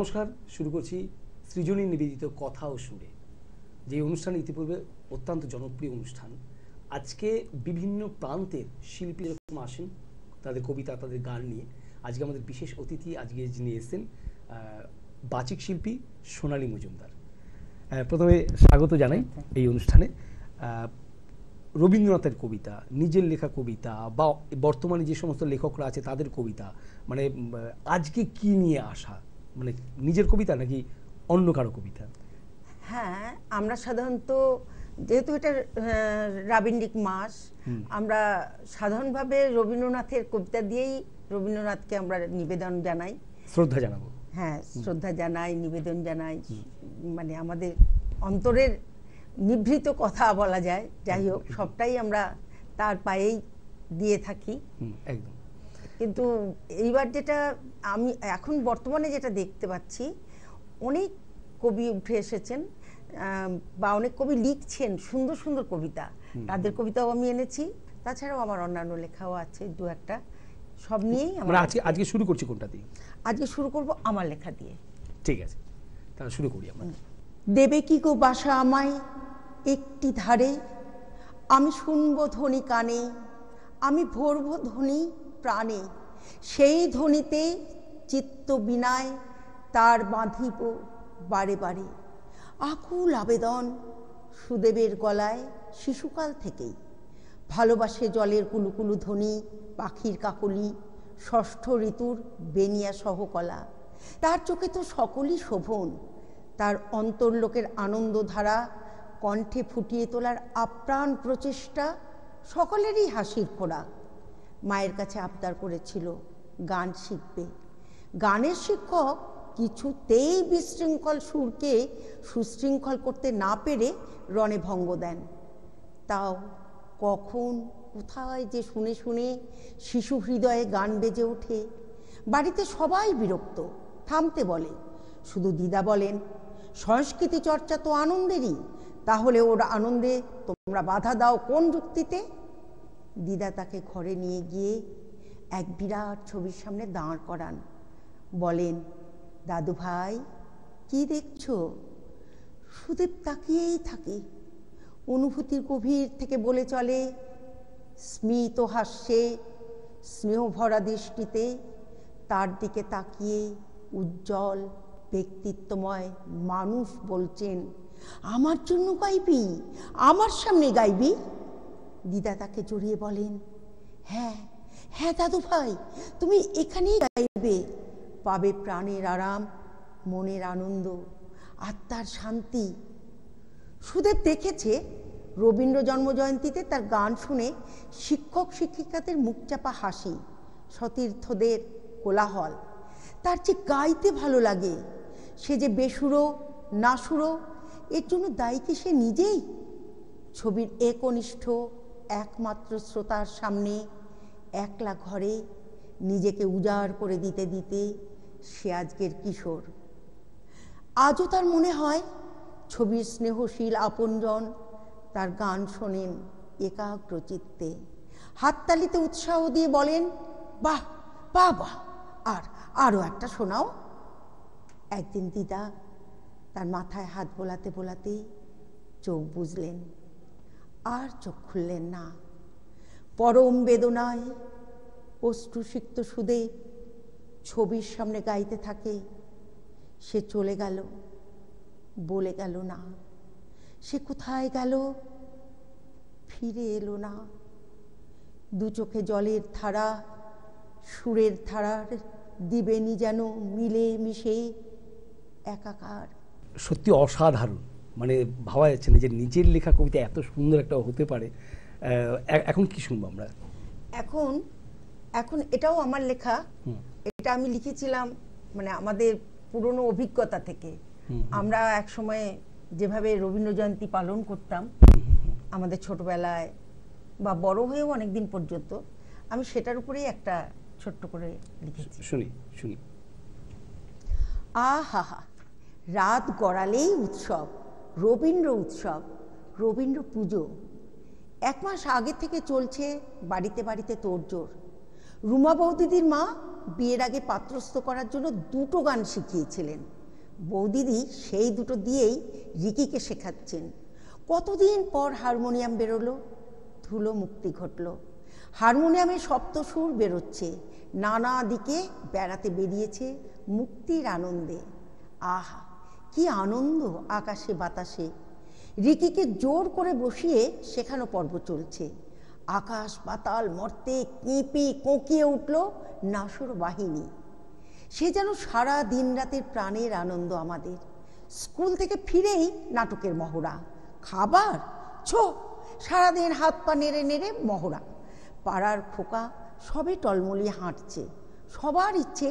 নমস্কার শুরু করছি সৃজনী নিবেদিত কথা ও সুরে যে অনুষ্ঠান ইতিপূর্বে অত্যন্ত জনপ্রিয় অনুষ্ঠান আজকে বিভিন্ন প্রান্তের শিল্পী যখন আসেন তাদের কবিতা তাদের গান নিয়ে আজকে আমাদের বিশেষ অতিথি আজকে যিনি এসেছেন বাচিক শিল্পী সোনালী মজুমদার প্রথমে স্বাগত জানাই এই অনুষ্ঠানে রবীন্দ্রনাথের কবিতা নিজের লেখা কবিতা বা বর্তমানে যে সমস্ত লেখকরা আছে তাদের কবিতা মানে আজকে কি নিয়ে আসা মানে নিজের কবিতা নাকি অন্য কারো কবিতা হ্যাঁ আমরা সাধারণত যেহেতু এটা রাবিন্দিক মাস আমরা সাধারণভাবে রবীন্দ্রনাথের কবিতা দিয়েই রবীন্দ্রনাথকে আমরা নিবেদন জানাই শ্রদ্ধা জানাবো হ্যাঁ শ্রদ্ধা জানাই নিবেদন জানাই মানে আমাদের অন্তরের নিভৃত কথা বলা যায় যাই হোক সবটাই আমরা তার পায়েই দিয়ে থাকি একদম কিন্তু এইবার যেটা আমি এখন বর্তমানে যেটা দেখতে পাচ্ছি অনেক কবি উঠে এসেছেন বা অনেক কবি লিখছেন সুন্দর সুন্দর কবিতা তাদের কবিতাও আমি এনেছি তাছাড়াও আমার অন্যান্য লেখাও আছে দু একটা সব নিয়েই আমরা আজকে আজকে শুরু করছি কোনটা দিয়ে আজকে শুরু করব আমার লেখা দিয়ে ঠিক আছে তাহলে শুরু করি আমরা দেবে কি গো বাসা আমায় একটি ধারে আমি শুনবো ধ্বনি কানে আমি ভরবো ধ্বনি প্রাণে সেই ধ্বনিতে চিত্ত বিনায় তার বাঁধিব বারে বারে আকুল আবেদন সুদেবের গলায় শিশুকাল থেকেই ভালোবাসে জলের কুলুকুলু ধ্বনি পাখির কাকলি ষষ্ঠ ঋতুর বেনিয়া সহকলা তার চোখে তো সকলই শোভন তার অন্তর্লোকের আনন্দধারা কণ্ঠে ফুটিয়ে তোলার আপ্রাণ প্রচেষ্টা সকলেরই হাসির খোরাক মায়ের কাছে আবদার করেছিল গান শিখবে গানের শিক্ষক কিছুতেই বিশৃঙ্খল সুরকে সুশৃঙ্খল করতে না পেরে রণে ভঙ্গ দেন তাও কখন কোথায় যে শুনে শুনে শিশু হৃদয়ে গান বেজে ওঠে বাড়িতে সবাই বিরক্ত থামতে বলে শুধু দিদা বলেন সংস্কৃতি চর্চা তো আনন্দেরই তাহলে ওর আনন্দে তোমরা বাধা দাও কোন যুক্তিতে দিদা তাকে ঘরে নিয়ে গিয়ে এক বিরাট ছবির সামনে দাঁড় করান বলেন দাদু ভাই কি দেখছ সুদেব তাকিয়েই থাকে অনুভূতির গভীর থেকে বলে চলে স্মিত হাস্যে স্নেহভরা দৃষ্টিতে তার দিকে তাকিয়ে উজ্জ্বল ব্যক্তিত্বময় মানুষ বলছেন আমার জন্য গাইবি আমার সামনে গাইবি দিদা তাকে জড়িয়ে বলেন হ্যাঁ হ্যাঁ দাদু ভাই তুমি এখানেই গাইবে পাবে প্রাণের আরাম মনের আনন্দ আত্মার শান্তি সুদেব দেখেছে রবীন্দ্র জন্মজয়ন্তীতে তার গান শুনে শিক্ষক শিক্ষিকাদের মুখচাপা হাসি সতীর্থদের কোলাহল তার যে গাইতে ভালো লাগে সে যে বেসুরো নাসুরো এর জন্য দায়ী কি সে নিজেই ছবির একনিষ্ঠ একমাত্র শ্রোতার সামনে একলা ঘরে নিজেকে উজাড় করে দিতে দিতে সে আজকের কিশোর আজও তার মনে হয় ছবির স্নেহশীল আপনজন তার গান শোনেন একাগ্র চিত্তে হাততালিতে উৎসাহ দিয়ে বলেন বাহ বাহ বাহ আর আরও একটা শোনাও একদিন দিদা তার মাথায় হাত বোলাতে বোলাতে চোখ বুঝলেন আর চোখ খুললেন না পরম বেদনায় অষ্টুসিক্ত সুদে ছবির সামনে গাইতে থাকে সে চলে গেল বলে গেল না সে কোথায় গেল ফিরে এলো না দু চোখে জলের ধারা সুরের ধারার দিবেনি যেন মিলে মিশে একাকার সত্যি অসাধারণ মানে ভাবা যাচ্ছে না যে নিজের লেখা কবিতা এত সুন্দর একটা হতে পারে এখন কি শুনবো আমরা এখন এখন এটাও আমার লেখা এটা আমি লিখেছিলাম মানে আমাদের পুরনো অভিজ্ঞতা থেকে আমরা এক সময় যেভাবে রবীন্দ্র জয়ন্তী পালন করতাম আমাদের ছোটবেলায় বা বড় হয়েও অনেকদিন পর্যন্ত আমি সেটার উপরেই একটা ছোট্ট করে লিখেছি শুনি শুনি আহা রাত গড়ালেই উৎসব রবীন্দ্র উৎসব রবীন্দ্র পুজো এক মাস আগে থেকে চলছে বাড়িতে বাড়িতে তোড়জোড় রুমা বৌদিদির মা বিয়ের আগে পাত্রস্থ করার জন্য দুটো গান শিখিয়েছিলেন বৌদিদি সেই দুটো দিয়েই রিকিকে শেখাচ্ছেন কতদিন পর হারমোনিয়াম বেরোলো ধুলো মুক্তি ঘটল হারমোনিয়ামে সপ্তসুর বেরোচ্ছে নানা দিকে বেড়াতে বেরিয়েছে মুক্তির আনন্দে আহা কি আনন্দ আকাশে বাতাসে রিকিকে জোর করে বসিয়ে সেখানো পর্ব চলছে আকাশ পাতাল মর্তে কেঁপে কোঁকিয়ে উঠল নাসর বাহিনী সে যেন সারা দিন রাতের প্রাণের আনন্দ আমাদের স্কুল থেকে ফিরেই নাটকের মহড়া খাবার ছো সারাদিন হাত পা নেড়ে নেড়ে মহড়া পাড়ার খোকা সবে টলমলিয়ে হাঁটছে সবার ইচ্ছে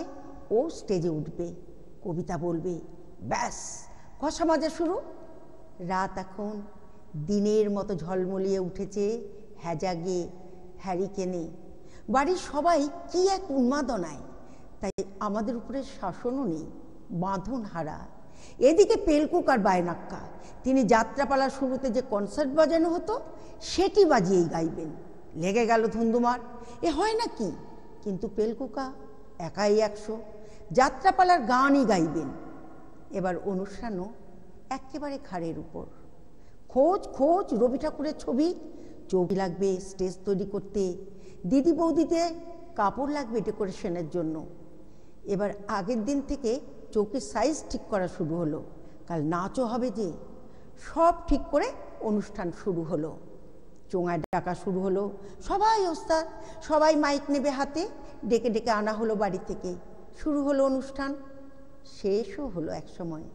ও স্টেজে উঠবে কবিতা বলবে ব্যাস কষা মাজা শুরু রাত এখন দিনের মতো ঝলমলিয়ে উঠেছে হ্যাজাগে হ্যারিকেনে বাড়ির সবাই কি এক উন্মাদনায় তাই আমাদের উপরে শাসনও নেই বাঁধন হারা এদিকে পেলকুক আর বায়নাক্কা তিনি যাত্রাপালা শুরুতে যে কনসার্ট বাজানো হতো সেটি বাজিয়েই গাইবেন লেগে গেল ধুন্দুমার এ হয় না কি কিন্তু পেলকুকা একাই একশো যাত্রাপালার গানই গাইবেন এবার অনুষ্ঠানও একেবারে ঘাড়ের উপর খোঁজ খোঁজ রবি ঠাকুরের ছবি চৌকি লাগবে স্টেজ তৈরি করতে দিদি বৌদিতে কাপড় লাগবে ডেকোরেশনের জন্য এবার আগের দিন থেকে চৌকির সাইজ ঠিক করা শুরু হলো কাল নাচও হবে যে সব ঠিক করে অনুষ্ঠান শুরু হলো চোঙায় ডাকা শুরু হলো সবাই ওস্তাদ সবাই মাইক নেবে হাতে ডেকে ডেকে আনা হলো বাড়ি থেকে শুরু হলো অনুষ্ঠান শেষও হলো এক সময়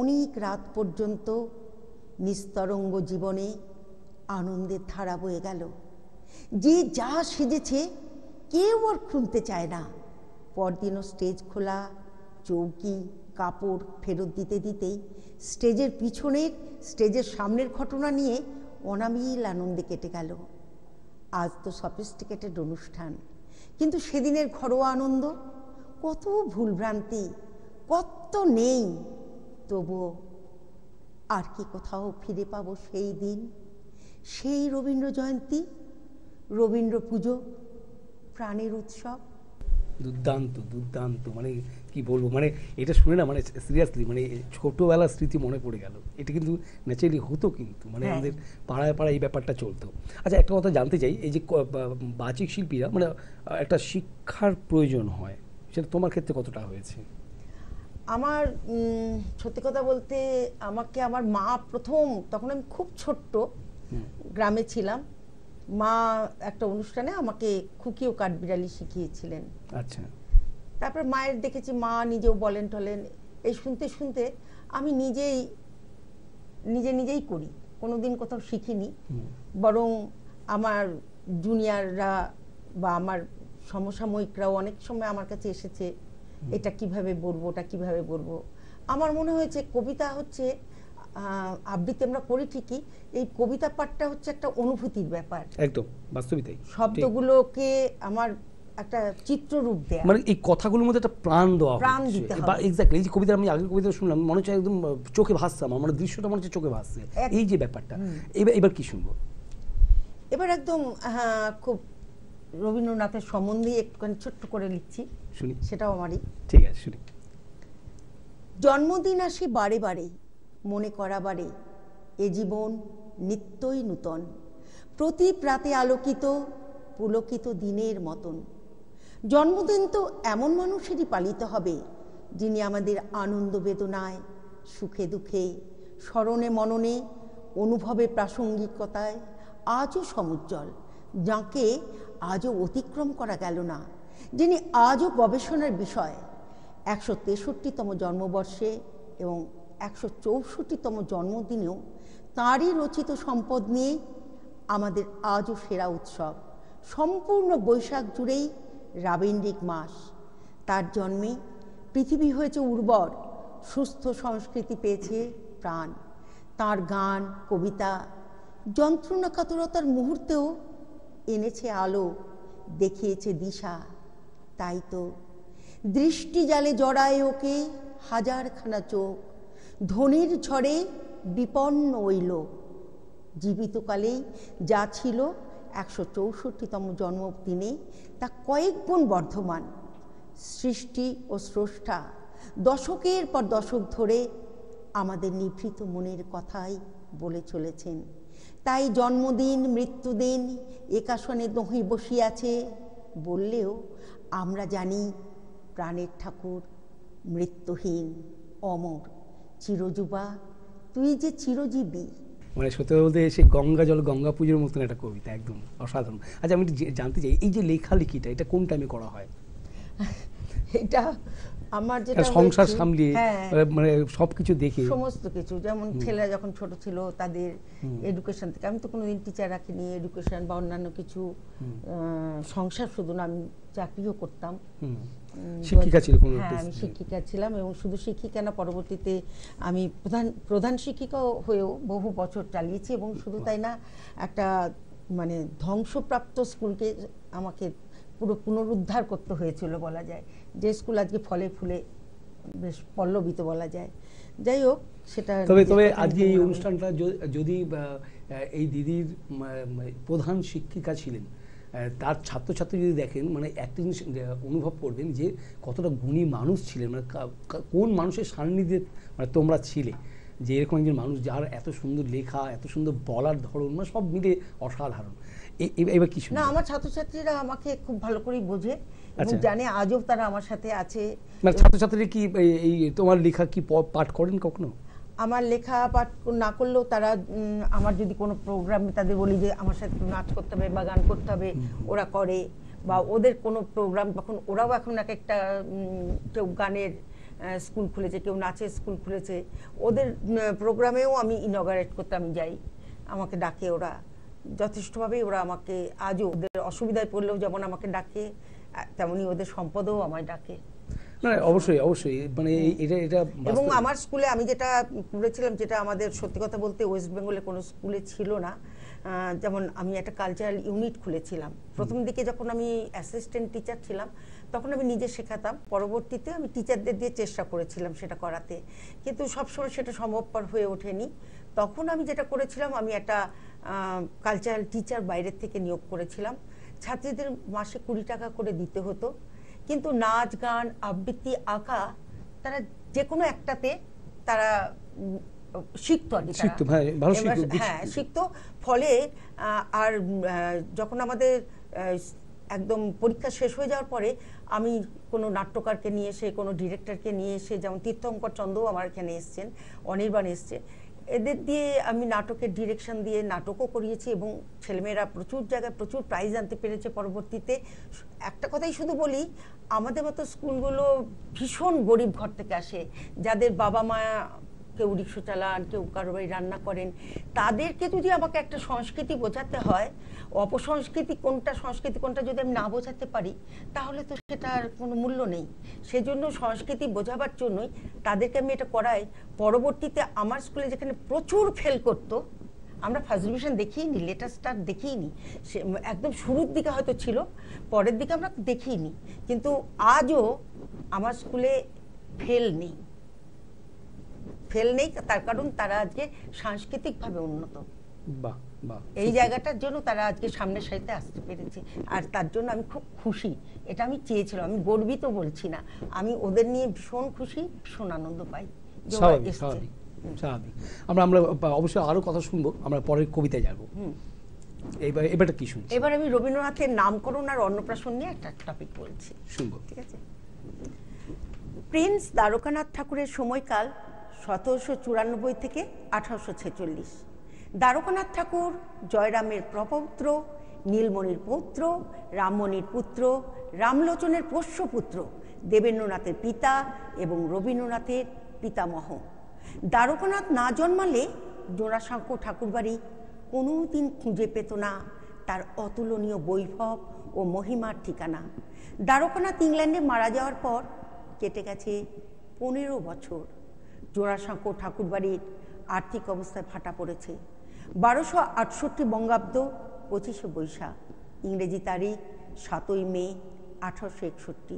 অনেক রাত পর্যন্ত নিস্তরঙ্গ জীবনে আনন্দের ধারা বয়ে গেল যে যা সেজেছে কেউ আর খুলতে চায় না পরদিনও স্টেজ খোলা চৌকি কাপড় ফেরত দিতে দিতেই স্টেজের পিছনের স্টেজের সামনের ঘটনা নিয়ে অনামিল আনন্দে কেটে গেল আজ তো সফিস্টিকেটেড অনুষ্ঠান কিন্তু সেদিনের ঘরোয়া আনন্দ কত ভুলভ্রান্তি কত নেই তবুও আর কি কোথাও ফিরে পাবো সেই দিন সেই রবীন্দ্র জয়ন্তী রবীন্দ্র পুজো প্রাণের উৎসব দুর্দান্ত দুর্দান্ত মানে কি বলবো মানে এটা শুনে না মানে সিরিয়াসলি মানে ছোটোবেলার স্মৃতি মনে পড়ে গেল এটা কিন্তু ন্যাচারালি হতো কিন্তু মানে হ্যাঁ। আমাদের পাড়ায় পাড়ায় এই ব্যাপারটা চলতো আচ্ছা একটা কথা জানতে চাই এই যে বাচিক শিল্পীরা মানে একটা শিক্ষার প্রয়োজন হয় সেটা তোমার ক্ষেত্রে কতটা হয়েছে আমার সত্যি কথা বলতে আমাকে আমার মা প্রথম তখন আমি খুব ছোট্ট গ্রামে ছিলাম মা একটা অনুষ্ঠানে আমাকে খুকি ও কাঠবিড়ালি শিখিয়েছিলেন আচ্ছা তারপর মায়ের দেখেছি মা নিজেও বলেন টলেন এই শুনতে শুনতে আমি নিজেই নিজে নিজেই করি কোনোদিন কোথাও শিখিনি বরং আমার জুনিয়ররা বা আমার সমসাময়িকরাও অনেক সময় আমার কাছে এসেছে এটা কিভাবে বলবো ওটা কিভাবে বলবো আমার মনে হয়েছে কবিতা হচ্ছে আবৃত্তি আমরা করি ঠিকই এই কবিতা পাঠটা হচ্ছে একটা অনুভূতির ব্যাপার একদম বাস্তবিকই শব্দগুলোকে আমার একটা চিত্ররূপ মানে এই কথাগুলোর মধ্যে একটা প্রাণ দেওয়া প্রাণ দিতে বা এক্স্যাক্টলি এই যে কবিতা আমি আগের কবিতা শুনলাম মনে হচ্ছে একদম চোখে ভাসছে আমার মানে দৃশ্যটা মনে হচ্ছে চোখে ভাসছে এই যে ব্যাপারটা এবার এবার কি শুনবো এবার একদম খুব রবীন্দ্রনাথের সম্বন্ধে একটুখানি ছোট্ট করে লিখছি শুনি সেটাও আমারই ঠিক আছে শুনি জন্মদিন আসে বারে বারে মনে করাবারে এ জীবন নিত্যই নূতন প্রতি প্রাতে আলোকিত পুলকিত দিনের মতন জন্মদিন তো এমন মানুষেরই পালিত হবে যিনি আমাদের আনন্দ বেদনায় সুখে দুঃখে স্মরণে মননে অনুভবে প্রাসঙ্গিকতায় আজও সমুজ্জ্বল যাকে আজও অতিক্রম করা গেল না যিনি আজও গবেষণার বিষয় একশো তেষট্টিতম জন্মবর্ষে এবং একশো চৌষট্টিতম জন্মদিনেও তাঁরই রচিত সম্পদ নিয়ে আমাদের আজও সেরা উৎসব সম্পূর্ণ বৈশাখ জুড়েই রাবেন্দ্রিক মাস তার জন্মে পৃথিবী হয়েছে উর্বর সুস্থ সংস্কৃতি পেয়েছে প্রাণ তার গান কবিতা যন্ত্রণাকাতরতার মুহূর্তেও এনেছে আলো দেখিয়েছে দিশা তাই তো দৃষ্টি জালে জড়ায় ওকে হাজারখানা চোখ ধনির ঝড়ে বিপন্ন ওই লোক জীবিতকালেই যা ছিল একশো চৌষট্টিতম জন্মদিনে তা কয়েক গুণ বর্ধমান সৃষ্টি ও স্রষ্টা দশকের পর দশক ধরে আমাদের নিভৃত মনের কথাই বলে চলেছেন তাই জন্মদিন মৃত্যুদিন একাশনে দহি বসিয়াছে বললেও আমরা জানি প্রাণের ঠাকুর মৃত্যুহীন অমর চিরযুবা তুই যে চিরজীবী মানে সত্যি বলতে সে গঙ্গা জল গঙ্গা পুজোর মতন একটা কবিতা একদম অসাধারণ আচ্ছা আমি জানতে চাই এই যে লেখালেখিটা এটা কোন টাইমে করা হয় এটা আমার যেটা সংসার সামলিয়ে হ্যাঁ। মানে, মানে সবকিছু দেখে সমস্ত কিছু যেমন ছেলেরা যখন ছোট ছিল তাদের এডুকেশন থেকে আমি তো কোনোদিন টিচার রাখিনি এডুকেশন বা অন্যান্য কিছু সংসার শুধু না আমি চাকরিও করতাম শিক্ষিকা ছিল কোনো হ্যাঁ আমি শিক্ষিকা ছিলাম এবং শুধু শিক্ষিকা না পরবর্তীতে আমি প্রধান প্রধান শিক্ষিকা হয়েও বহু বছর চালিয়েছি এবং শুধু তাই না একটা মানে ধ্বংসপ্রাপ্ত স্কুলকে আমাকে পুরো পুনরুদ্ধার করতে হয়েছিল বলা যায় যে স্কুল আজকে ফলে ফুলে বেশ পল্লবিত বলা যায় যাই হোক সেটা তবে তবে আজকে এই অনুষ্ঠানটা যদি এই দিদির প্রধান শিক্ষিকা ছিলেন তার ছাত্রছাত্রী যদি দেখেন মানে একটা জিনিস অনুভব করবেন যে কতটা গুণী মানুষ ছিলেন মানে কোন মানুষের সান্নিধ্যে মানে তোমরা ছিলে যে এরকম একজন মানুষ যার এত সুন্দর লেখা এত সুন্দর বলার ধরন মানে সব মিলে অসাধারণ এবার কিছু না আমার ছাত্রছাত্রীরা আমাকে খুব ভালো করেই বোঝে এবং আচ্ছা। জানে আজও তারা আমার সাথে আছে মানে ছাত্রছাত্রীরা কি এই তোমার লেখা কি পাঠ করেন কখনো আমার লেখা পাঠ না করলেও তারা আমার যদি কোনো প্রোগ্রামে তাদের বলি যে আমার সাথে নাচ করতে হবে বা গান করতে হবে ওরা করে বা ওদের কোনো প্রোগ্রাম তখন ওরাও এখন এক একটা কেউ গানের স্কুল খুলেছে কেউ নাচের স্কুল খুলেছে ওদের প্রোগ্রামেও আমি ইনগারেট করতে আমি যাই আমাকে ডাকে ওরা যথেষ্টভাবেই ওরা আমাকে আজও ওদের অসুবিধায় পড়লেও যেমন আমাকে ডাকে তেমনি ওদের সম্পদও আমায় ডাকে না অবশ্যই অবশ্যই মানে এটা এটা এবং আমার স্কুলে আমি যেটা পড়েছিলাম যেটা আমাদের সত্যি কথা বলতে ওয়েস্ট বেঙ্গলে কোনো স্কুলে ছিল না যেমন আমি একটা কালচারাল ইউনিট খুলেছিলাম প্রথম দিকে যখন আমি অ্যাসিস্ট্যান্ট টিচার ছিলাম তখন আমি নিজে শেখাতাম পরবর্তীতে আমি টিচারদের দিয়ে চেষ্টা করেছিলাম সেটা করাতে কিন্তু সবসময় সেটা সম্ভবপর হয়ে ওঠেনি তখন আমি যেটা করেছিলাম আমি একটা কালচারাল টিচার বাইরের থেকে নিয়োগ করেছিলাম ছাত্রীদের মাসে কুড়ি টাকা করে দিতে হতো কিন্তু নাচ গান আবৃত্তি আঁকা তারা যে কোনো একটাতে তারা শিখতো আর কি হ্যাঁ শিখতো ফলে আর যখন আমাদের একদম পরীক্ষা শেষ হয়ে যাওয়ার পরে আমি কোনো নাট্যকারকে নিয়ে এসে কোনো ডিরেক্টরকে নিয়ে এসে যেমন তীর্থঙ্কর চন্দ্রও আমার এখানে এসছেন অনির্বাণ এসছে এদের দিয়ে আমি নাটকের ডিরেকশন দিয়ে নাটকও করিয়েছি এবং ছেলেমেয়েরা প্রচুর জায়গায় প্রচুর প্রাইজ আনতে পেরেছে পরবর্তীতে একটা কথাই শুধু বলি আমাদের মতো স্কুলগুলো ভীষণ গরিব ঘর থেকে আসে যাদের বাবা মা কেউ রিক্সা চালান কেউ কারো বাড়ি রান্না করেন তাদেরকে যদি আমাকে একটা সংস্কৃতি বোঝাতে হয় অপসংস্কৃতি কোনটা সংস্কৃতি কোনটা যদি আমি না বোঝাতে পারি তাহলে তো সেটার কোনো মূল্য নেই সেজন্য সংস্কৃতি বোঝাবার জন্যই তাদেরকে আমি এটা করাই পরবর্তীতে আমার স্কুলে যেখানে প্রচুর ফেল করতো আমরা ফার্স্ট ডিভিশন দেখিনি লেটেস্টটা সে একদম শুরুর দিকে হয়তো ছিল পরের দিকে আমরা দেখিনি কিন্তু আজও আমার স্কুলে ফেল নেই ফেল নেই তার কারণ তারা আজকে সাংস্কৃতিকভাবে উন্নত এই জায়গাটার জন্য তারা আজকে সামনের সারিতে আসতে পেরেছে আর তার জন্য আমি খুব খুশি এটা আমি চেয়েছিলাম আমি গর্বিত বলছি না আমি ওদের নিয়ে ভীষণ খুশি ভীষণ আনন্দ পাই আমরা আমরা অবশ্যই আরো কথা শুনবো আমরা পরের কবিতায় যাবো এবার এবারটা কি শুনছি এবার আমি রবীন্দ্রনাথের নামকরণ আর অন্নপ্রাশন নিয়ে একটা টপিক বলছি শুনবো ঠিক আছে প্রিন্স দ্বারকানাথ ঠাকুরের সময়কাল সতেরোশো চুরানব্বই থেকে আঠারোশো ছেচল্লিশ দ্বারকানাথ ঠাকুর জয়রামের প্রপৌত্র নীলমণির পুত্র রামমণির পুত্র রামলোচনের পোষ্যপুত্র দেবেন্দ্রনাথের পিতা এবং রবীন্দ্রনাথের পিতামহ দ্বারকানাথ না জন্মালে জোড়াশঙ্কর ঠাকুরবাড়ি কোনো দিন খুঁজে পেত না তার অতুলনীয় বৈভব ও মহিমার ঠিকানা দ্বারকানাথ ইংল্যান্ডে মারা যাওয়ার পর কেটে গেছে পনেরো বছর জোড়াসাঁকো ঠাকুরবাড়ির আর্থিক অবস্থায় ফাটা পড়েছে বারোশো আটষট্টি বঙ্গাব্দ পঁচিশে বৈশাখ ইংরেজি তারিখ সাতই মে আঠারোশো একষট্টি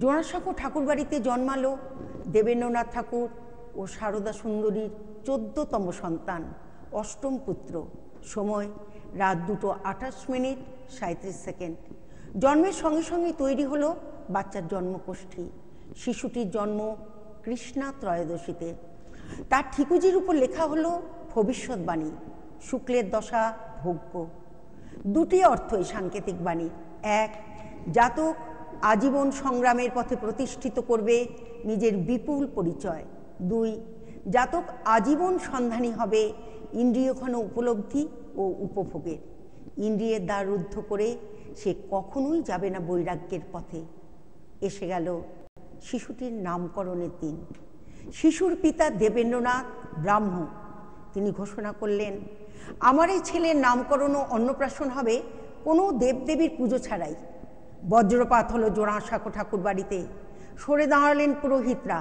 জোড়াসাঁকো ঠাকুরবাড়িতে জন্মালো দেবেন্দ্রনাথ ঠাকুর ও সারদা সুন্দরীর চোদ্দতম সন্তান অষ্টম পুত্র সময় রাত দুটো আঠাশ মিনিট সাঁত্রিশ সেকেন্ড জন্মের সঙ্গে সঙ্গে তৈরি হলো বাচ্চার জন্মকোষ্ঠী শিশুটির জন্ম কৃষ্ণা ত্রয়োদশীতে তার ঠিকুজির উপর লেখা হলো ভবিষ্যৎবাণী শুক্লের দশা ভোগ্য দুটি অর্থ এই সাংকেতিক বাণী এক জাতক আজীবন সংগ্রামের পথে প্রতিষ্ঠিত করবে নিজের বিপুল পরিচয় দুই জাতক আজীবন সন্ধানী হবে ইন্দ্রিয়ক্ষণ উপলব্ধি ও উপভোগের ইন্দ্রিয়ের দ্বার রুদ্ধ করে সে কখনোই যাবে না বৈরাগ্যের পথে এসে গেল শিশুটির নামকরণের দিন শিশুর পিতা দেবেন্দ্রনাথ ব্রাহ্ম তিনি ঘোষণা করলেন আমার এই ছেলের নামকরণ ও অন্নপ্রাশন হবে কোনো দেবদেবীর পুজো ছাড়াই বজ্রপাত হলো জোড়াশাঁকো ঠাকুর বাড়িতে সরে দাঁড়ালেন পুরোহিতরা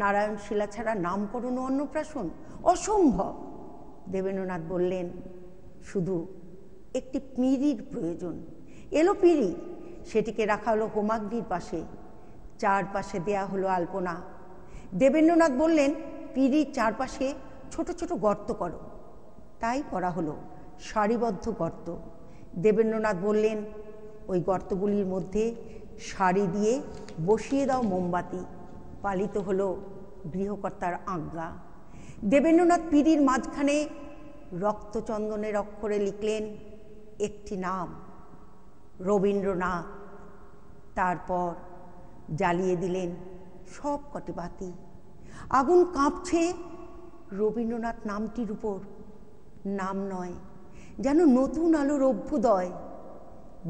নারায়ণ শিলা ছাড়া নামকরণ ও অন্নপ্রাশন অসম্ভব দেবেন্দ্রনাথ বললেন শুধু একটি পিঁড়ির প্রয়োজন এলো পিঁড়ি সেটিকে রাখা হলো হোমাগ্নির পাশে চারপাশে দেয়া হলো আলপনা দেবেন্দ্রনাথ বললেন পিঁড়ির চারপাশে ছোট ছোট গর্ত করো তাই করা হলো সারিবদ্ধ গর্ত দেবেন্দ্রনাথ বললেন ওই গর্তগুলির মধ্যে শাড়ি দিয়ে বসিয়ে দাও মোমবাতি পালিত হলো গৃহকর্তার আজ্ঞা দেবেন্দ্রনাথ পিঁড়ির মাঝখানে রক্তচন্দনের অক্ষরে লিখলেন একটি নাম রবীন্দ্রনাথ তারপর জ্বালিয়ে দিলেন সব কটি বাতি আগুন কাঁপছে রবীন্দ্রনাথ নামটির উপর নাম নয় যেন নতুন আলোর অভ্যুদয়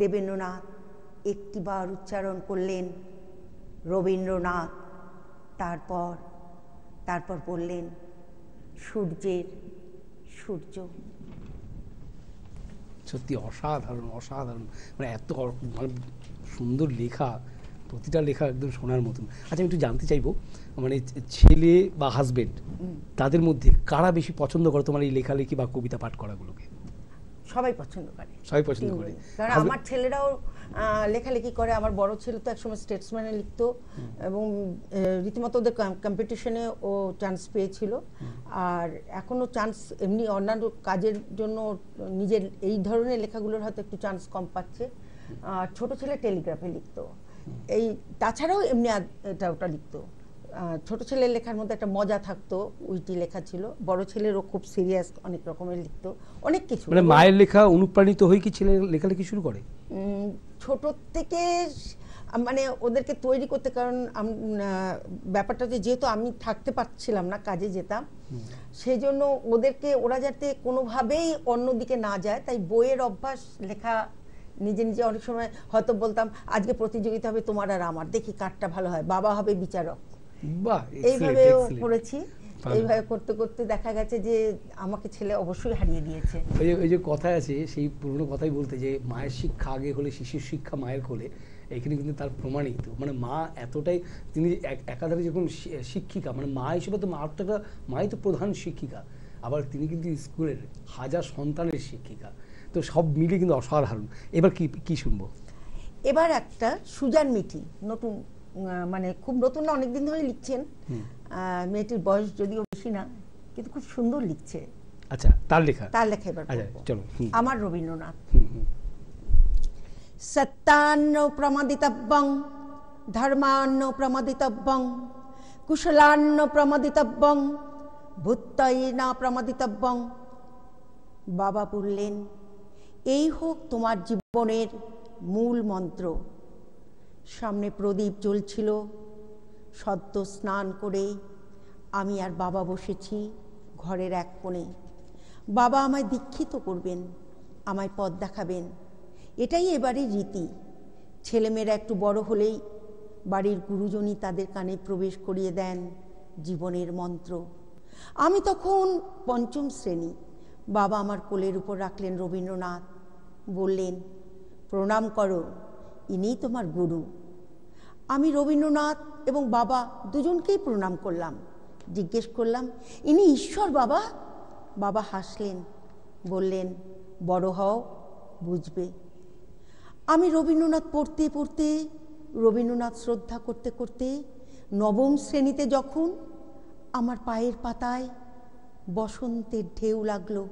দেবেন্দ্রনাথ একটিবার উচ্চারণ করলেন রবীন্দ্রনাথ তারপর তারপর বললেন সূর্যের সূর্য সত্যি অসাধারণ অসাধারণ মানে এত মানে সুন্দর লেখা প্রতিটা লেখা একদম শোনার মতন আচ্ছা আমি একটু জানতে চাইবো মানে ছেলে বা হাজবেন্ড তাদের মধ্যে কারা বেশি পছন্দ করে তোমার এই লেখালেখি বা কবিতা পাঠ করাগুলোকে সবাই পছন্দ করে সবাই পছন্দ করে কারণ আমার ছেলেরাও লেখালেখি করে আমার বড় ছেলে তো একসময় স্টেটসম্যানে লিখতো এবং রীতিমতো ওদের কম্পিটিশনে ও চান্স পেয়েছিল আর এখনও চান্স এমনি অন্যান্য কাজের জন্য নিজের এই ধরনের লেখাগুলোর হয়তো একটু চান্স কম পাচ্ছে আর ছোট ছেলে টেলিগ্রাফে লিখতো এই তাছাড়াও এমনি এটা ওটা লিখত ছোট ছেলের লেখার মধ্যে একটা মজা থাকতো উইটি লেখা ছিল বড় ছেলেরও খুব সিরিয়াস অনেক রকমের লিখতো অনেক কিছু মানে মায়ের লেখা অনুপ্রাণিত হয়ে কি ছেলে লেখালেখি শুরু করে ছোট থেকে মানে ওদেরকে তৈরি করতে কারণ ব্যাপারটা যেহেতু আমি থাকতে পারছিলাম না কাজে যেতাম সেই জন্য ওদেরকে ওরা যাতে কোনোভাবেই অন্যদিকে না যায় তাই বইয়ের অভ্যাস লেখা নিজে নিজে অনেক সময় হয়তো বলতাম আজকে প্রতিযোগিতা হবে তোমার আর আমার দেখি কাঠটা ভালো হয় বাবা হবে বিচারক এইভাবেও করেছি এইভাবে করতে করতে দেখা গেছে যে আমাকে ছেলে অবশ্যই হারিয়ে দিয়েছে ওই যে ওই যে কথা আছে সেই পুরনো কথাই বলতে যে মায়ের শিক্ষা আগে হলে শিশুর শিক্ষা মায়ের কোলে এখানে কিন্তু তার প্রমাণিত মানে মা এতটাই তিনি একাধারে যখন শিক্ষিকা মানে মা হিসেবে তো মা মাই তো প্রধান শিক্ষিকা আবার তিনি কিন্তু স্কুলের হাজার সন্তানের শিক্ষিকা তো সব মিলে কিন্তু অসাধারণ এবার কি কি শুনবো এবার একটা সুজান মিঠি নতুন মানে খুব নতুন না অনেকদিন ধরে লিখছেন মেয়েটির বয়স যদিও বেশি না কিন্তু খুব সুন্দর লিখছে আচ্ছা তার লেখা তার লেখা এবার আচ্ছা, চলো আমার রবীন্দ্রনাথ প্রমাদিতব্যং ধর্মান্ন প্রমাদিতব্যং কুশলান্ন প্রমাদিতব্যং ভূত্তই না প্রমাদিতব্যং বাবা বললেন এই হোক তোমার জীবনের মূল মন্ত্র সামনে প্রদীপ জ্বলছিল সদ্য স্নান করে আমি আর বাবা বসেছি ঘরের এক কোণে বাবা আমায় দীক্ষিত করবেন আমায় পথ দেখাবেন এটাই এবারে রীতি ছেলেমেয়েরা একটু বড় হলেই বাড়ির গুরুজনই তাদের কানে প্রবেশ করিয়ে দেন জীবনের মন্ত্র আমি তখন পঞ্চম শ্রেণী বাবা আমার কোলের উপর রাখলেন রবীন্দ্রনাথ বললেন প্রণাম করো ইনি তোমার গুরু আমি রবীন্দ্রনাথ এবং বাবা দুজনকেই প্রণাম করলাম জিজ্ঞেস করলাম ইনি ঈশ্বর বাবা বাবা হাসলেন বললেন বড় হও বুঝবে আমি রবীন্দ্রনাথ পড়তে পড়তে রবীন্দ্রনাথ শ্রদ্ধা করতে করতে নবম শ্রেণীতে যখন আমার পায়ের পাতায় বসন্তের ঢেউ লাগলো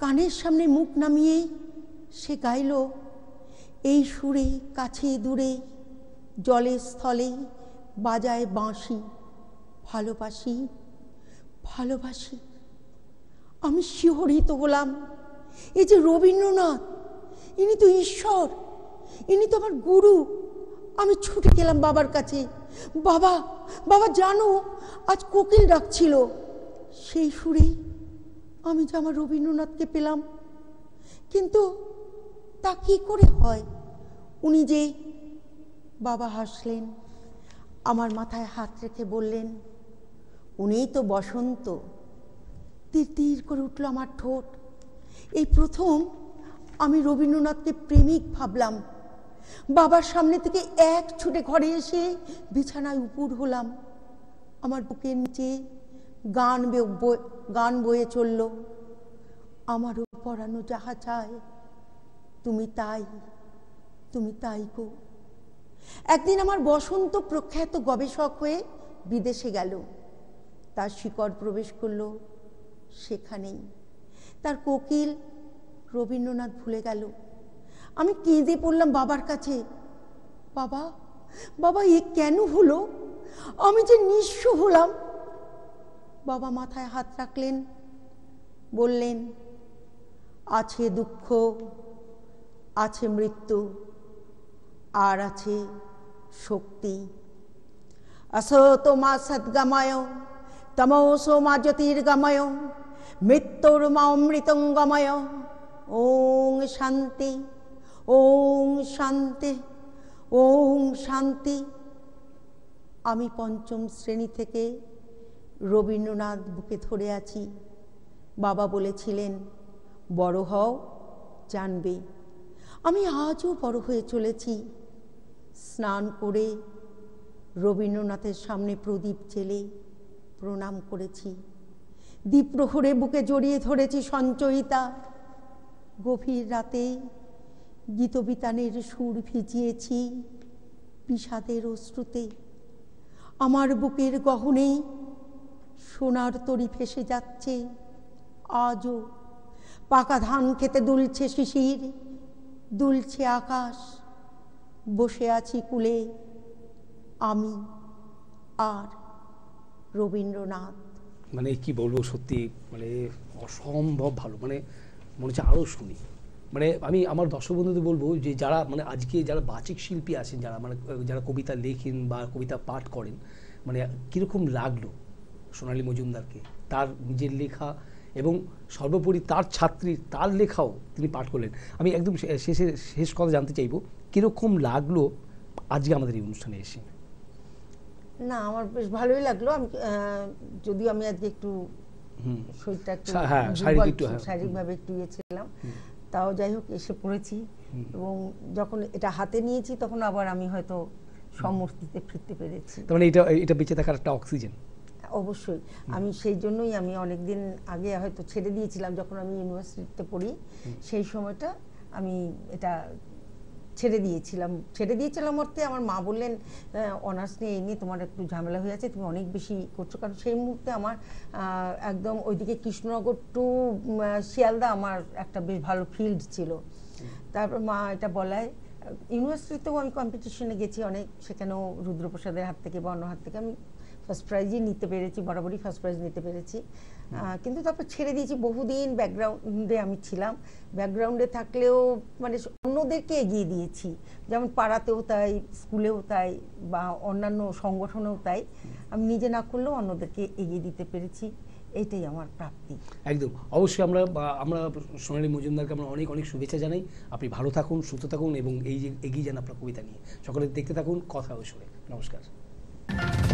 কানের সামনে মুখ নামিয়ে সে গাইল এই সুরে কাছে দূরে জলে স্থলে বাজায় বাঁশি ভালোবাসি ভালোবাসি আমি শিহরিত হলাম এই যে রবীন্দ্রনাথ ইনি তো ঈশ্বর ইনি তো আমার গুরু আমি ছুটে গেলাম বাবার কাছে বাবা বাবা জানো আজ কোকিল ডাকছিল সেই সুরেই আমি যে আমার রবীন্দ্রনাথকে পেলাম কিন্তু তা কি করে হয় উনি যে বাবা হাসলেন আমার মাথায় হাত রেখে বললেন উনিই তো বসন্ত তীর তীর করে উঠল আমার ঠোঁট এই প্রথম আমি রবীন্দ্রনাথকে প্রেমিক ভাবলাম বাবার সামনে থেকে এক ছুটে ঘরে এসে বিছানায় উপুর হলাম আমার বুকের নিচে গান গান বয়ে চলল আমারও পড়ানো যাহা চায় তুমি তাই তুমি তাই কো একদিন আমার বসন্ত প্রখ্যাত গবেষক হয়ে বিদেশে গেল তার শিকড় প্রবেশ করল সেখানেই তার কোকিল রবীন্দ্রনাথ ভুলে গেল আমি কেঁদে পড়লাম বাবার কাছে বাবা বাবা এ কেন হলো আমি যে নিঃস্ব হলাম বাবা মাথায় হাত রাখলেন বললেন আছে দুঃখ আছে মৃত্যু আর আছে শক্তি আসো তোমা সদ্গময় তমো সোমা জ্যোতির্গময় মৃত্যুর মা অমৃতঙ্গময় ওং শান্তি ওং শান্তি ওং শান্তি আমি পঞ্চম শ্রেণী থেকে রবীন্দ্রনাথ বুকে ধরে আছি বাবা বলেছিলেন বড় হও জানবে আমি আজও বড় হয়ে চলেছি স্নান করে রবীন্দ্রনাথের সামনে প্রদীপ জেলে প্রণাম করেছি দ্বীপ্রহরে বুকে জড়িয়ে ধরেছি সঞ্চয়িতা গভীর রাতে গীতবিতানের সুর ভিজিয়েছি বিষাদের অশ্রুতে আমার বুকের গহনে সোনার তরি ফেসে যাচ্ছে আজও পাকা ধান খেতে দুলছে শিশির দুলছে আকাশ বসে আছি কুলে আমি আর রবীন্দ্রনাথ মানে কি বলবো সত্যি মানে অসম্ভব ভালো মানে মনে হচ্ছে আরও শুনি মানে আমি আমার দর্শক বন্ধুদের বলবো যে যারা মানে আজকে যারা বাচিক শিল্পী আছেন যারা মানে যারা কবিতা লেখেন বা কবিতা পাঠ করেন মানে কীরকম লাগলো সোনালী মজুমদারকে তার নিজের লেখা এবং সর্বোপরি তার ছাত্রী তার লেখাও তিনি পাঠ করলেন আমি একদম শেষে শেষ কথা জানতে চাইব কিরকম লাগলো আজকে আমাদের এই অনুষ্ঠানে এসে না আমার বেশ ভালোই লাগলো আমি যদিও আমি আজকে একটু শরীরটা একটু হ্যাঁ, হ্যাঁ। শারীরিকভাবে একটু ইয়ে ছিলাম তাও যাই হোক এসে পড়েছি এবং যখন এটা হাতে নিয়েছি তখন আবার আমি হয়তো সমস্তিতে ফিরতে পেরেছি তার মানে এটা এটা বেঁচে থাকার একটা অক্সিজেন অবশ্যই আমি সেই জন্যই আমি অনেক দিন আগে হয়তো ছেড়ে দিয়েছিলাম যখন আমি ইউনিভার্সিটিতে পড়ি সেই সময়টা আমি এটা ছেড়ে দিয়েছিলাম ছেড়ে দিয়েছিলাম অর্থে আমার মা বললেন অনার্স নিয়ে এই তোমার একটু ঝামেলা হয়ে আছে তুমি অনেক বেশি করছো কারণ সেই মুহূর্তে আমার একদম ওইদিকে কৃষ্ণনগর টু শিয়ালদা আমার একটা বেশ ভালো ফিল্ড ছিল তারপর মা এটা বলায় ইউনিভার্সিটিতেও আমি কম্পিটিশনে গেছি অনেক সেখানেও রুদ্রপ্রসাদের হাত থেকে বা অন্য হাত থেকে আমি ফার্স্ট প্রাইজই নিতে পেরেছি বরাবরই ফার্স্ট প্রাইজ নিতে পেরেছি কিন্তু তারপর ছেড়ে দিয়েছি বহুদিন ব্যাকগ্রাউন্ডে আমি ছিলাম ব্যাকগ্রাউন্ডে থাকলেও মানে অন্যদেরকে এগিয়ে দিয়েছি যেমন পাড়াতেও তাই স্কুলেও তাই বা অন্যান্য সংগঠনেও তাই আমি নিজে না করলেও অন্যদেরকে এগিয়ে দিতে পেরেছি এটাই আমার প্রাপ্তি একদম অবশ্যই আমরা আমরা সোনালী মজুমদারকে আমরা অনেক অনেক শুভেচ্ছা জানাই আপনি ভালো থাকুন সুস্থ থাকুন এবং এই যে এগিয়ে যান আপনার কবিতা নিয়ে সকলে দেখতে থাকুন কথা ও শুনে নমস্কার